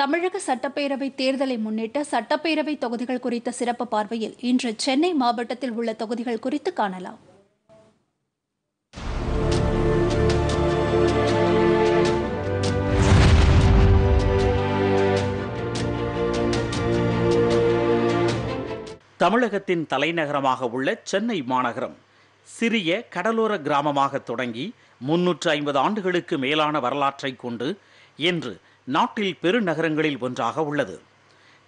தமிழக சட்டப்பேரவை தேர்தலை முன்னிட்டு சட்டப்பேரவை தொகுதிகள் குறித்த சிறப்பு பார்வையில் இன்று சென்னை மாவட்டத்தில் உள்ள தொகுதிகள் குறித்து காணலாம் தமிழகத்தின் தலைநகரமாக உள்ள சென்னை மாநகரம் சிறிய கடலோர கிராமமாக தொடங்கி முன்னூற்று ஐம்பது ஆண்டுகளுக்கு மேலான வரலாற்றை கொண்டு இன்று நாட்டில் பெருநகரங்களில் ஒன்றாக உள்ளது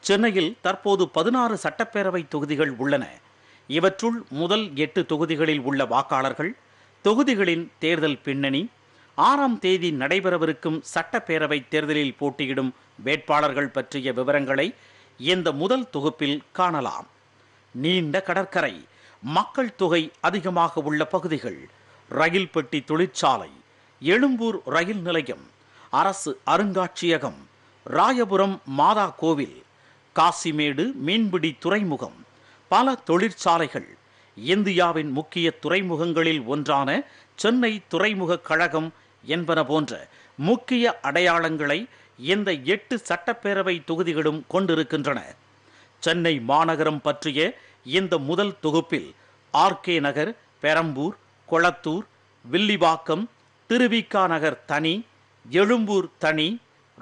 சென்னையில் தற்போது பதினாறு சட்டப்பேரவை தொகுதிகள் உள்ளன இவற்றுள் முதல் எட்டு தொகுதிகளில் உள்ள வாக்காளர்கள் தொகுதிகளின் தேர்தல் பின்னணி ஆறாம் தேதி நடைபெறவிருக்கும் சட்டப்பேரவை தேர்தலில் போட்டியிடும் வேட்பாளர்கள் பற்றிய விவரங்களை இந்த முதல் தொகுப்பில் காணலாம் நீண்ட கடற்கரை மக்கள் தொகை அதிகமாக உள்ள பகுதிகள் ரயில் பெட்டி தொழிற்சாலை எழும்பூர் ரயில் நிலையம் அரசு அருங்காட்சியகம் ராயபுரம் மாதா கோவில் காசிமேடு மீன்பிடி துறைமுகம் பல தொழிற்சாலைகள் இந்தியாவின் முக்கிய துறைமுகங்களில் ஒன்றான சென்னை துறைமுக கழகம் என்பன போன்ற முக்கிய அடையாளங்களை இந்த எட்டு சட்டப்பேரவை தொகுதிகளும் கொண்டிருக்கின்றன சென்னை மாநகரம் பற்றிய இந்த முதல் தொகுப்பில் ஆர்கே நகர் பெரம்பூர் கொளத்தூர் வில்லிவாக்கம் திருவிக்கா நகர் தனி எழும்பூர் தனி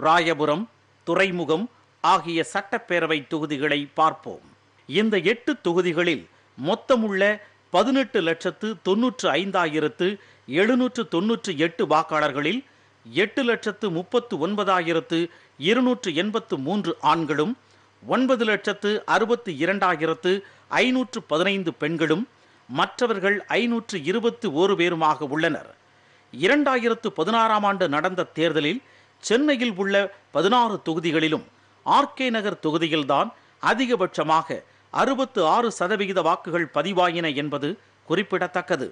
ராயபுரம் துறைமுகம் ஆகிய சட்டப்பேரவை தொகுதிகளை பார்ப்போம் இந்த எட்டு தொகுதிகளில் மொத்தமுள்ள பதினெட்டு லட்சத்து தொன்னூற்று ஐந்தாயிரத்து எழுநூற்று தொன்னூற்று எட்டு வாக்காளர்களில் எட்டு லட்சத்து முப்பத்து ஒன்பதாயிரத்து இருநூற்று எண்பத்து மூன்று ஆண்களும் ஒன்பது லட்சத்து அறுபத்து இரண்டாயிரத்து ஐநூற்று பதினைந்து பெண்களும் மற்றவர்கள் ஐநூற்று இருபத்து ஒரு பேருமாக உள்ளனர் இரண்டாயிரத்து பதினாறாம் ஆண்டு நடந்த தேர்தலில் சென்னையில் உள்ள பதினாறு தொகுதிகளிலும் ஆர்கே நகர் தொகுதியில்தான் அதிகபட்சமாக அறுபத்து ஆறு சதவிகித வாக்குகள் பதிவாயின என்பது குறிப்பிடத்தக்கது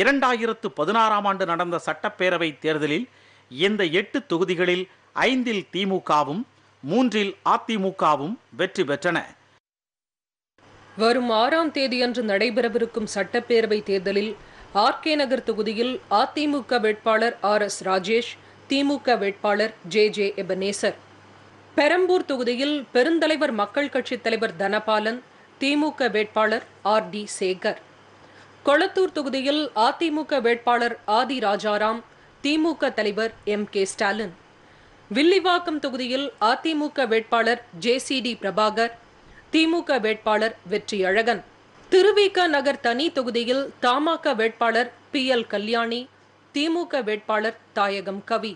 இரண்டாயிரத்து பதினாறாம் ஆண்டு நடந்த சட்டப்பேரவை தேர்தலில் இந்த எட்டு தொகுதிகளில் ஐந்தில் திமுகவும் மூன்றில் அதிமுகவும் வெற்றி பெற்றன வரும் ஆறாம் தேதியன்று நடைபெறவிருக்கும் சட்டப்பேரவை தேர்தலில் ஆர்கே நகர் தொகுதியில் அதிமுக வேட்பாளர் ஆர் எஸ் ராஜேஷ் திமுக வேட்பாளர் ஜே ஜே எபனேசர் பெரம்பூர் தொகுதியில் பெருந்தலைவர் மக்கள் கட்சித் தலைவர் தனபாலன் திமுக வேட்பாளர் ஆர் டி சேகர் கொளத்தூர் தொகுதியில் அதிமுக வேட்பாளர் ஆதி ராஜாராம் திமுக தலைவர் எம் கே ஸ்டாலின் வில்லிவாக்கம் தொகுதியில் அதிமுக வேட்பாளர் ஜே சி டி பிரபாகர் திமுக வேட்பாளர் வெற்றியழகன் திருவிக நகர் தனி தொகுதியில் தமாக வேட்பாளர் பி எல் கல்யாணி திமுக வேட்பாளர் தாயகம் கவி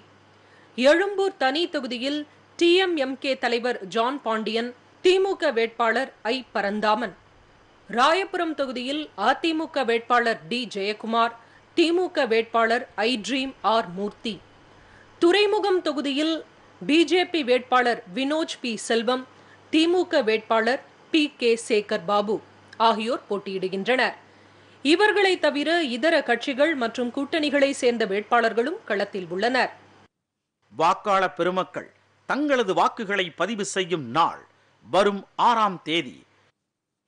எழும்பூர் தனி தொகுதியில் டிஎம்எம்கே தலைவர் ஜான் பாண்டியன் திமுக வேட்பாளர் ஐ பரந்தாமன் ராயபுரம் தொகுதியில் அதிமுக வேட்பாளர் டி ஜெயக்குமார் திமுக வேட்பாளர் ஐ ட்ரீம் ஆர் மூர்த்தி துறைமுகம் தொகுதியில் பிஜேபி வேட்பாளர் வினோஜ் பி செல்வம் திமுக வேட்பாளர் பி கே சேகர் பாபு ஆகியோர் போட்டியிடுகின்றனர் இவர்களை தவிர இதர கட்சிகள் மற்றும் கூட்டணிகளை சேர்ந்த வேட்பாளர்களும் களத்தில் உள்ளனர் வாக்காளர் பெருமக்கள் தங்களது வாக்குகளை பதிவு செய்யும் நாள் வரும் ஆறாம் தேதி